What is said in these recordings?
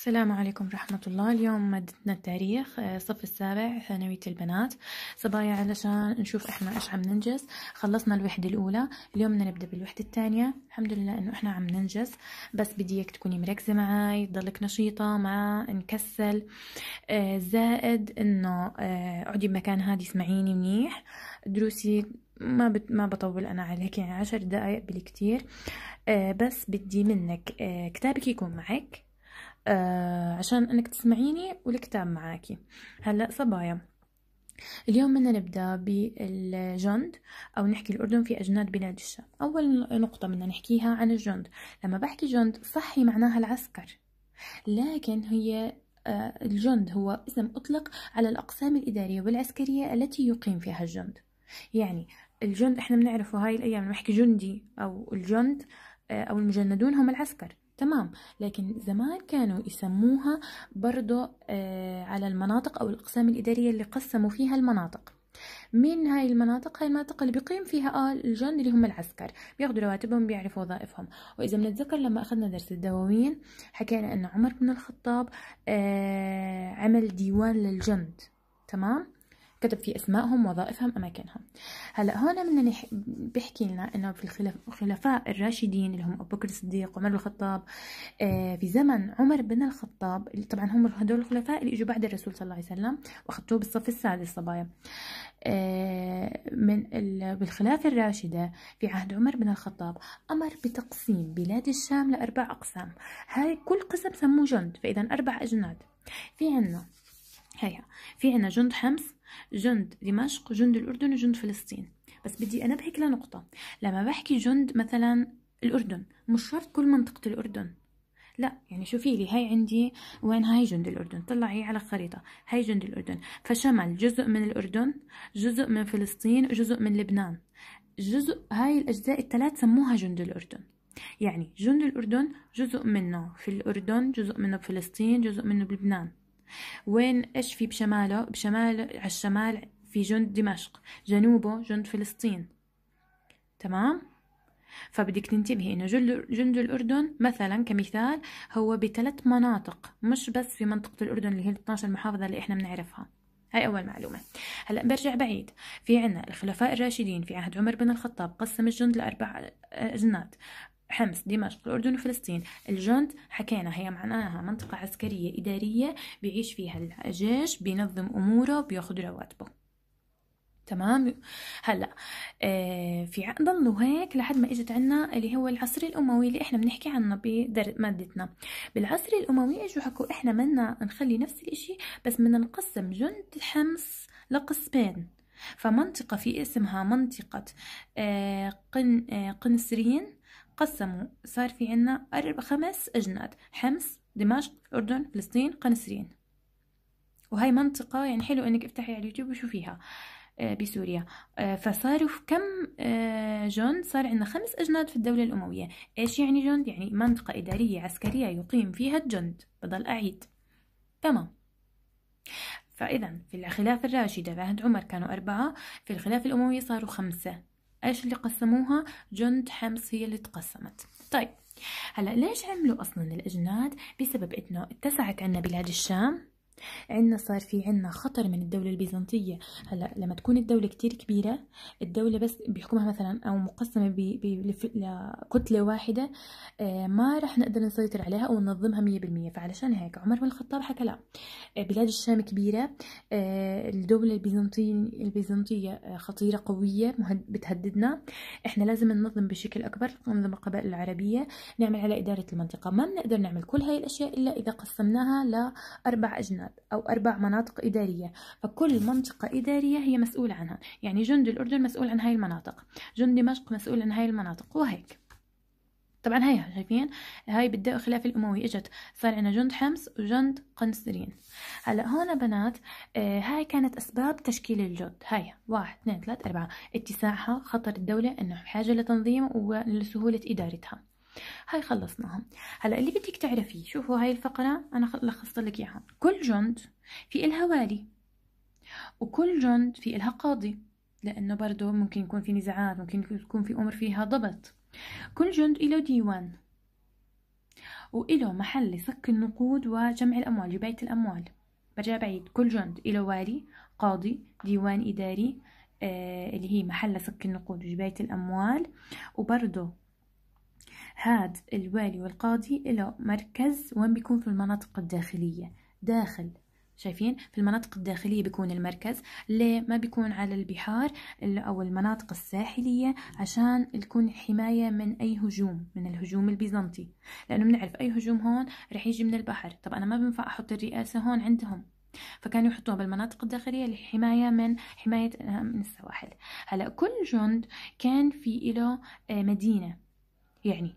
السلام عليكم ورحمة الله اليوم مادتنا التاريخ آه، صف السابع ثانوية البنات صبايا علشان نشوف احنا ايش عم ننجز خلصنا الوحدة الأولى اليوم بدنا نبدأ بالوحدة الثانية الحمد لله انه احنا عم ننجز بس بدي اياك تكوني مركزة معي تضلك نشيطة ما نكسل آه، زائد انه اقعدي آه، بمكان هادي اسمعيني منيح دروسي ما بت ما بطول انا عليك يعني عشر دقايق بالكتير آه بس بدي منك كتابك يكون معك آه عشان انك تسمعيني والكتاب معاكي هلا صبايا اليوم بدنا نبدا بالجند او نحكي الاردن في اجناد بلاد الشام اول نقطه بدنا نحكيها عن الجند لما بحكي جند صحي معناها العسكر لكن هي آه، الجند هو اسم أطلق على الأقسام الإدارية والعسكرية التي يقيم فيها الجند يعني الجند احنا بنعرفه هاي الأيام لما نحكي جندي أو الجند آه، أو المجندون هم العسكر تمام لكن زمان كانوا يسموها برضو آه، على المناطق أو الأقسام الإدارية اللي قسموا فيها المناطق من هاي المناطق هاي المناطق اللي بيقيم فيها آه، الجند اللي هم العسكر بياخدوا رواتبهم بيعرفوا وظائفهم وإذا بنتذكر لما أخذنا درس الدواوين حكينا أن عمر بن الخطاب آه، عمل ديوان للجند تمام كتب فيه اسمائهم وظائفهم اماكنهم هلا هون من بيحكي لنا انه في الخلفاء الراشدين اللي هم ابو بكر الصديق بن الخطاب آه، في زمن عمر بن الخطاب طبعا هم هدول الخلفاء اللي اجوا بعد الرسول صلى الله عليه وسلم واخذتوه بالصف السادس صبايا آه، من بالخلافة الراشدة في عهد عمر بن الخطاب أمر بتقسيم بلاد الشام لأربع أقسام هاي كل قسم سموه جند فإذا أربع أجناد في عنا هيا في عنا جند حمص جند دمشق وجند الأردن وجند فلسطين بس بدي أنبهك لنقطة لما بحكي جند مثلا الأردن مش شرط كل منطقة الأردن لا يعني شوفي لي هاي عندي وين هاي جند الأردن طلعي على الخريطة هاي جند الأردن فشمل جزء من الأردن جزء من فلسطين جزء من لبنان جزء هاي الأجزاء الثلاث سموها جند الأردن يعني جند الأردن جزء منه في الأردن جزء منه بفلسطين جزء منه بلبنان وين إيش في بشماله بشمال على الشمال في جند دمشق جنوبه جند فلسطين تمام فبدك تنتبهي انه جند الاردن مثلا كمثال هو بثلاث مناطق مش بس في منطقه الاردن اللي هي 12 محافظه اللي احنا بنعرفها هاي أول معلومة هلا برجع بعيد في عنا الخلفاء الراشدين في عهد عمر بن الخطاب قسم الجند لأربع أجناد حمص دمشق الأردن وفلسطين الجند حكينا هي معناها منطقة عسكرية إدارية بيعيش فيها الجيش بينظم أموره بياخد رواتبه تمام هلا آه في ضلوا هيك لحد ما اجت عنا اللي هو العصر الاموي اللي احنا بنحكي عنه بمادتنا بالعصر الاموي اجوا حكوا احنا بدنا نخلي نفس الاشي بس بدنا نقسم جند حمص لقسمين فمنطقة في اسمها منطقة آه قن آه قنسرين قسموا صار في عنا أربع خمس أجناد حمص دمشق الأردن فلسطين قنسرين وهاي منطقة يعني حلو إنك افتحي على اليوتيوب وشوفيها آه، بسوريا آه، فصاروا في كم آه، جند صار عندنا خمس أجناد في الدولة الأموية إيش يعني جند؟ يعني منطقة إدارية عسكرية يقيم فيها الجند بضل أعيد تمام فإذا في الخلافة الراشدة بعهد عمر كانوا أربعة في الخلافة الأموية صاروا خمسة ايش اللي قسموها جند حمص هي اللي تقسمت طيب هلا ليش عملوا اصلا الاجناد بسبب انه اتسعت عنا بلاد الشام عندنا صار في عندنا خطر من الدولة البيزنطية هلا لما تكون الدولة كتير كبيرة الدولة بس بيحكمها مثلا أو مقسمة لكتلة واحدة آه، ما رح نقدر نسيطر عليها أو ننظمها مية بالمية فعلشان هيك عمر بن الخطاب حكى لا آه، بلاد الشام كبيرة آه، الدولة البيزنطية البيزنطية خطيرة قوية بتهددنا احنا لازم ننظم بشكل أكبر ننظم القبائل العربية نعمل على إدارة المنطقة ما بنقدر نعمل كل هاي الأشياء إلا إذا قسمناها لأربع أجناس مناطق أو أربع مناطق إدارية فكل منطقة إدارية هي مسؤولة عنها يعني جندي الأردن مسؤول عن هاي المناطق جندي دمشق مسؤول عن هاي المناطق وهيك طبعا هاي شايفين هاي بالداء خلاف الأموي إجت صار عندنا جند حمص وجند قنسرين هلا هون بنات آه هاي كانت أسباب تشكيل الجند هاي واحد اثنين ثلاثة أربعة اتساعها خطر الدولة إنه بحاجة لتنظيم ولسهولة إدارتها هاي خلصناهم هلا اللي بدك تعرفيه شوفوا هاي الفقرة أنا لخصت لك إياها كل جند في إلها والي وكل جند في إلها قاضي لأنه برضه ممكن يكون في نزاعات ممكن يكون في أمور فيها ضبط كل جند إله ديوان وإله محل لصك النقود وجمع الأموال جباية الأموال برجع بعيد كل جند إله والي قاضي ديوان إداري آه اللي هي محل صك النقود وجباية الأموال وبرضه هذا الوالي والقاضي له مركز وين بيكون في المناطق الداخلية داخل شايفين في المناطق الداخلية بيكون المركز ليه ما بيكون على البحار أو المناطق الساحلية عشان تكون حماية من أي هجوم من الهجوم البيزنطي لأنه بنعرف أي هجوم هون رح يجي من البحر طب أنا ما بنفع أحط الرئاسة هون عندهم فكانوا يحطوها بالمناطق الداخلية للحماية من حماية آه، من السواحل هلأ كل جند كان في له آه، مدينة يعني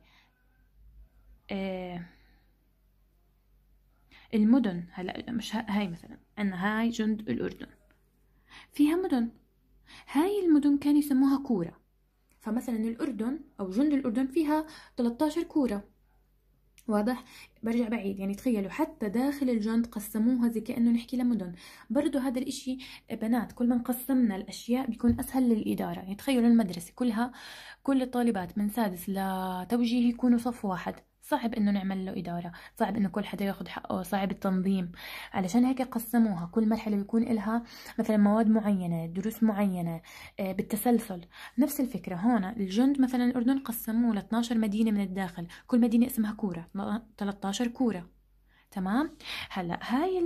آه، المدن هلا مش هاي مثلا عندنا هاي جند الأردن فيها مدن هاي المدن كان يسموها كورة فمثلا الأردن أو جند الأردن فيها 13 كورة واضح برجع بعيد يعني تخيلوا حتى داخل الجند قسموها زي كأنه نحكي لمدن برضو هذا الاشي بنات كل ما قسمنا الأشياء بيكون أسهل للإدارة يعني تخيلوا المدرسة كلها كل الطالبات من سادس لتوجيه يكونوا صف واحد صعب انه نعمل له اداره صعب انه كل حدا ياخذ حقه صعب التنظيم علشان هيك قسموها كل مرحله بيكون لها مثلا مواد معينه دروس معينه آه، بالتسلسل نفس الفكره هون الجند مثلا الاردن قسموه ل 12 مدينه من الداخل كل مدينه اسمها كوره 13 كوره تمام هلا هاي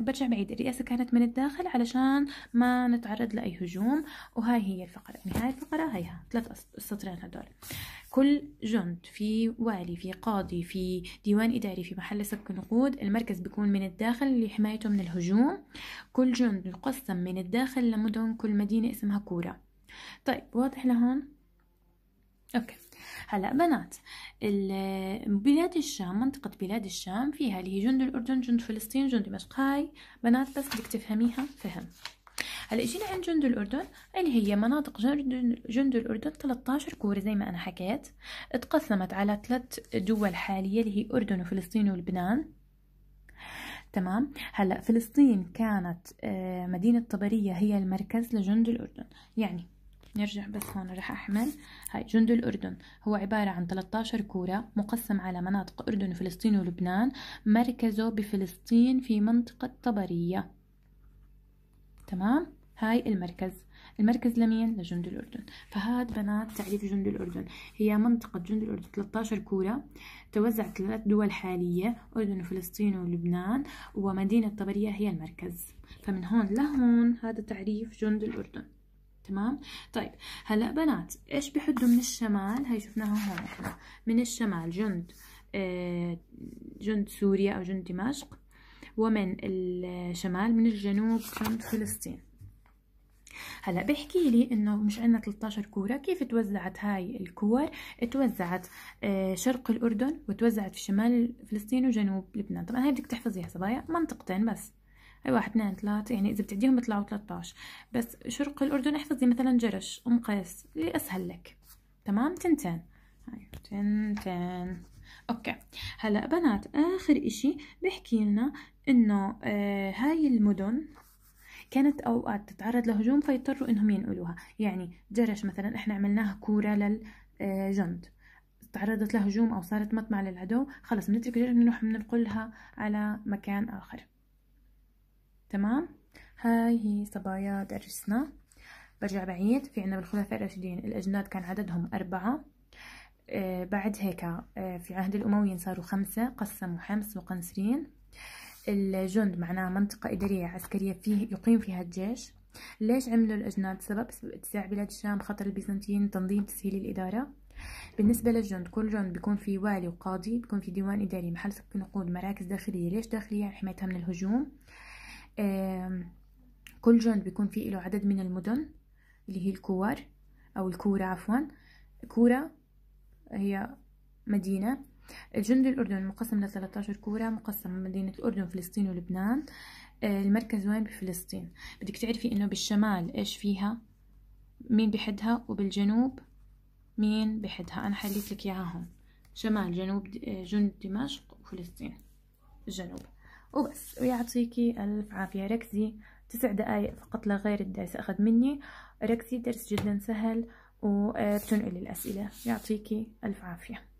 برجع بعيد الرئاسه كانت من الداخل علشان ما نتعرض لاي هجوم وهاي هي الفقره نهايه يعني الفقره هيها ثلاث سطرين هدول كل جند في والي في قاضي في ديوان إداري في محل سك نقود المركز بيكون من الداخل لحمايته من الهجوم كل جند يقسم من الداخل لمدن كل مدينة اسمها كورة طيب واضح لهون أوكي هلا بنات بلاد الشام منطقة بلاد الشام فيها اللي هي جند الأردن جند فلسطين جند دمشق هاي بنات بس بدك تفهميها فهم هلا اجينا عند جند الاردن اللي هي مناطق جند, جند الاردن 13 كوره زي ما انا حكيت اتقسمت على ثلاث دول حاليه اللي هي اردن وفلسطين ولبنان تمام هلا فلسطين كانت آه، مدينه طبريه هي المركز لجند الاردن يعني نرجع بس هون رح أحمل هاي جند الأردن هو عبارة عن 13 كورة مقسم على مناطق أردن وفلسطين ولبنان مركزه بفلسطين في منطقة طبرية تمام هاي المركز المركز لمين؟ لجند الأردن فهاد بنات تعريف جند الأردن هي منطقة جند الأردن 13 كورة توزعت ثلاث دول حالية أردن وفلسطين ولبنان ومدينة طبرية هي المركز فمن هون لهون هذا تعريف جند الأردن تمام طيب هلا بنات ايش بحدوا من الشمال هاي شفناها هون احنا من الشمال جند آه، جند سوريا او جند دمشق ومن الشمال من الجنوب جند فلسطين هلا بحكي لي انه مش عندنا 13 كوره كيف توزعت هاي الكور توزعت آه، شرق الاردن وتوزعت في شمال فلسطين وجنوب لبنان طبعا هاي بدك تحفظيها صبايا منطقتين بس اي واحد اثنين ثلاثة يعني اذا بتعديهم بيطلعوا 13 بس شرق الاردن احفظي مثلا جرش ام قيس اللي اسهل لك تمام تنتين هاي تنتين اوكي هلا بنات اخر اشي بحكي لنا انه آه هاي المدن كانت اوقات تتعرض لهجوم فيضطروا انهم ينقلوها يعني جرش مثلا احنا عملناها كوره للجند آه، تعرضت لهجوم او صارت مطمع للعدو خلص بنترك جرش بنروح بننقلها على مكان اخر تمام هاي هي صبايا درسنا برجع بعيد في عنا بالخلفاء الراشدين الأجناد كان عددهم أربعة آه بعد هيك آه في عهد الأمويين صاروا خمسة قسموا حمص وقنسرين الجند معناه منطقة إدارية عسكرية فيه يقيم فيها الجيش ليش عملوا الأجناد سبب اتساع بلاد الشام خطر البيزنطيين تنظيم تسهيل الإدارة بالنسبة للجند كل جند بيكون في والي وقاضي بيكون في ديوان إداري محل سكن نقود مراكز داخلية ليش داخلية حمايتها من الهجوم كل جند بيكون فيه له عدد من المدن اللي هي الكور أو الكورة عفوا كورة هي مدينة الجندي الأردن مقسم لثلاثة كورة مقسم مدينة الأردن فلسطين ولبنان آه، المركز وين بفلسطين بدك تعرفي إنه بالشمال إيش فيها مين بحدها وبالجنوب مين بحدها أنا حليت لك هون شمال جنوب آه، جند دمشق وفلسطين الجنوب وبس ويعطيكي الف عافيه ركزي تسع دقائق فقط لا غير الدرس اخذ مني ركزي درس جدا سهل وبتنقلي الاسئله يعطيكي الف عافيه